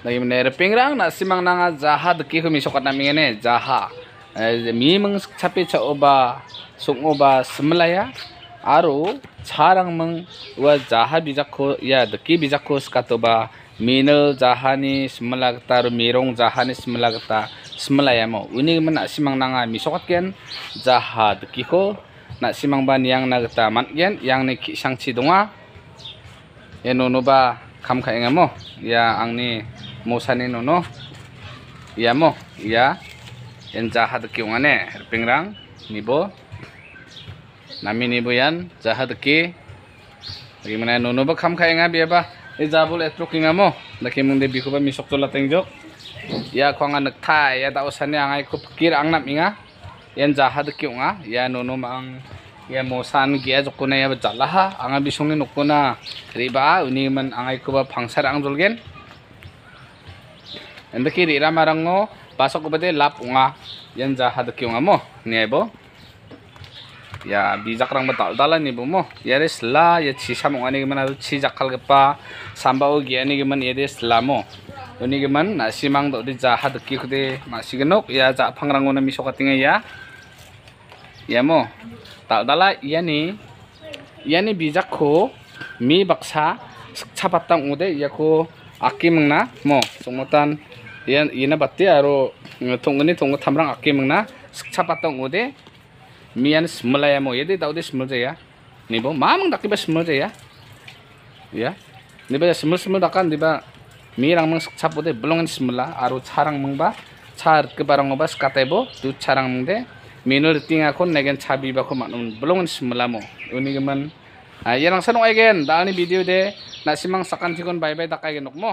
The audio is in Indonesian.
lagi mener pingrang na simang nanga jaha deki humi sokat na mingene jaha mi mang chapi cha oba sung oba semelaya aru charang mang wa jaha bijakho ya deki bijakho skatoba minel jahani semelagta mirong jahani semelagta mo ini mana simang nanga mi sokat ken jaha deki ko nak simang ban yang nagta man kian yang ne ki sangchi donga kam kai ngamo ya ang ni mosanin nono? iya mo iya yang jahat kiungane pingrang nibo nami nibo yan jahat ki gimana nuno ya, ba kam kaya nga biya ba e jabul etro mo laki mong debi biku ba misok tola tengjok iya kwa nga nagtay iya angai sani ang ay kupkir ang nap inga yang jahat kiunga iya nono maang ya mosan gya jokuna ya, ya jalaha anga bisungin nukuna riba uni man angai kuba pangsar ang endeki ri rama rango pasok bade lap unga yan za hadaki unga mo niaibo ya bijak rang betal dala ni mo, yaris la ya, ya mo ungani gimana tu cisa kal gepa ugi ani gimana yaris mo, ini gimana nasi mang do di za hadaki kude masih genok ya za pangrango na misok katinga ya ya mo tal dala iya ni bijak ko mi baksa sapatang ude ya ko aki mengna mo sumutan ian ina batti aro tongni tong tamrang aki mengna sikcha patong ode mian semelaya mo yedi tau de sml ya nibo mamang dakiba sml ya ya niba semul sml dakan diba mirang mang sikcha belongan smla aro charang mengba char kebarang oba bo tu charang de minul kon negen chabi ko manun belongan smla mo uni geman ayo ang sanong again, daan video de nasimang sakan bye bye takay ginok mo